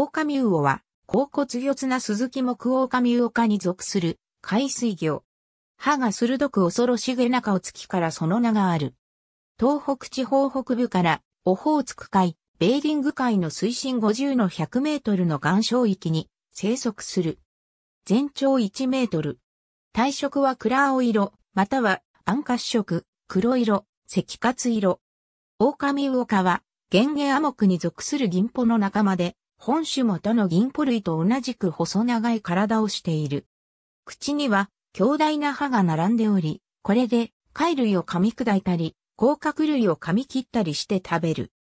オオカミウオは、甲骨魚綱鈴木木オオカミウオ科に属する海水魚。歯が鋭く恐ろしげな顔つきからその名がある。東北地方北部からオホーツク海、ベーリング海の水深50の100メートルの岩礁域に生息する。全長1メートル。体色は暗青色、または暗褐色、黒色、赤褐色。オオカミウオ科は、原芸アモクに属する銀穂の仲間で、本種も他の銀ポ類と同じく細長い体をしている。口には強大な歯が並んでおり、これで貝類を噛み砕いたり、甲殻類を噛み切ったりして食べる。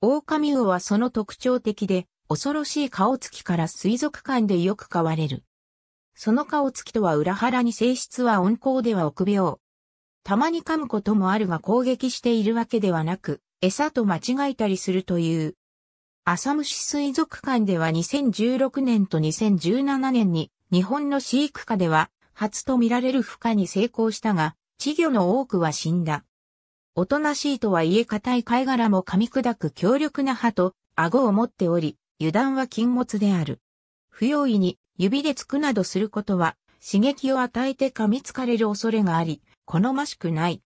狼魚はその特徴的で、恐ろしい顔つきから水族館でよく飼われる。その顔つきとは裏腹に性質は温厚では臆病。たまに噛むこともあるが攻撃しているわけではなく、餌と間違えたりするというアサムシ水族館では2016年と2017年に日本の飼育下では初と見られる孵化に成功したが、稚魚の多くは死んだ。おとなしいとはいえ硬い貝殻も噛み砕く強力な歯と顎を持っており、油断は禁物である。不用意に指でつくなどすることは刺激を与えて噛みつかれる恐れがあり、好ましくない。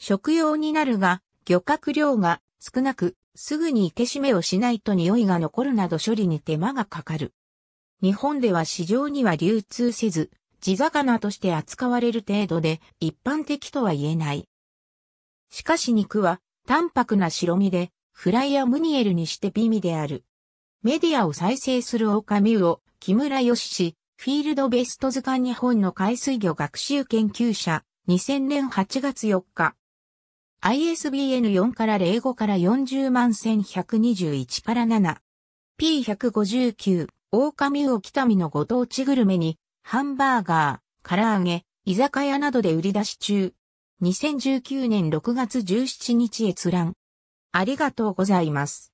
食用になるが、漁獲量が少なく、すぐに生け締めをしないと匂いが残るなど処理に手間がかかる。日本では市場には流通せず、地魚として扱われる程度で一般的とは言えない。しかし肉は淡白な白身で、フライやムニエルにして美味である。メディアを再生するオオカミウオ、木村義氏、フィールドベスト図鑑日本の海水魚学習研究者、2000年8月4日、ISBN 4から05から40万1121から7。P159、狼を北見のご当地グルメに、ハンバーガー、唐揚げ、居酒屋などで売り出し中。2019年6月17日閲覧。ありがとうございます。